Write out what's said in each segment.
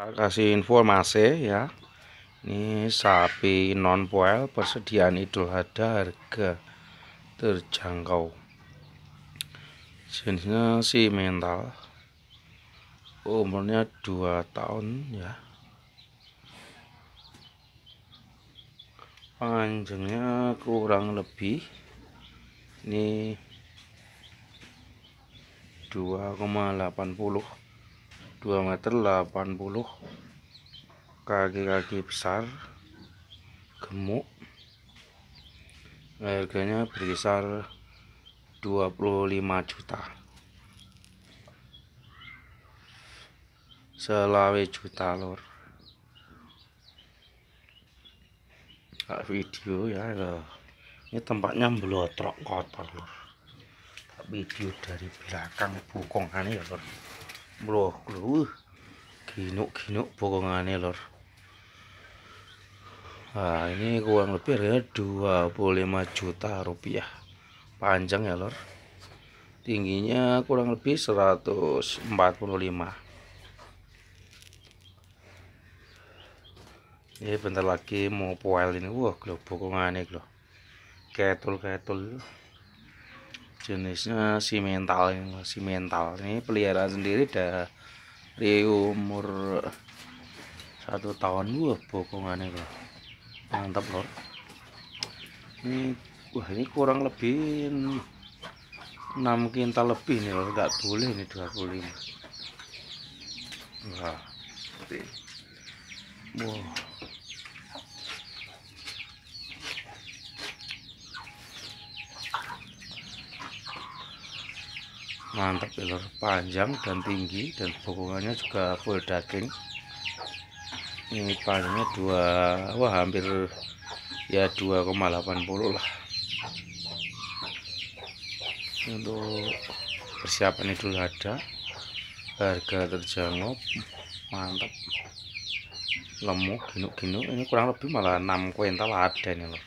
kasih informasi e, ya ini sapi non poel persediaan idul ada harga terjangkau jenisnya si mental umurnya 2 tahun ya panjangnya kurang lebih ini 2,80 2 meter 80 kaki-kaki besar gemuk harganya berkisar 25 juta selawe juta lor Gak video ya loh. Ya. ini tempatnya melotrok kotor lor video dari belakang bukongan ya lor Bro, uh, kinuk-kinuk pokongannya lor. Nah, ini kurang lebih harganya 25 juta rupiah. Panjang ya lor. Tingginya kurang lebih 145. Ini eh, bentar lagi mau poil ini. Wah, bokongannya loh. Ketul-ketul jenisnya si simental si mental ini peliharaan sendiri dari umur satu tahun gua bokongannya bro mantap lor ini wah ini kurang lebih enam kintal lebih nih lor nggak boleh puluh lima wah wow. mantap ya panjang dan tinggi dan pokoknya juga full daging ini panjangnya dua wah hampir ya 2,80 lah untuk persiapan idul adha harga terjangkau mantap lemuk ginuk-ginuk ini kurang lebih malah 6 kuintal ada ini loh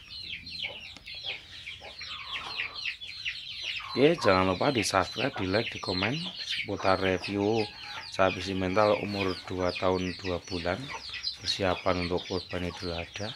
Oke, jangan lupa di subscribe, di like, di komen seputar review sapi mental umur 2 tahun 2 bulan persiapan untuk korban Idul ada.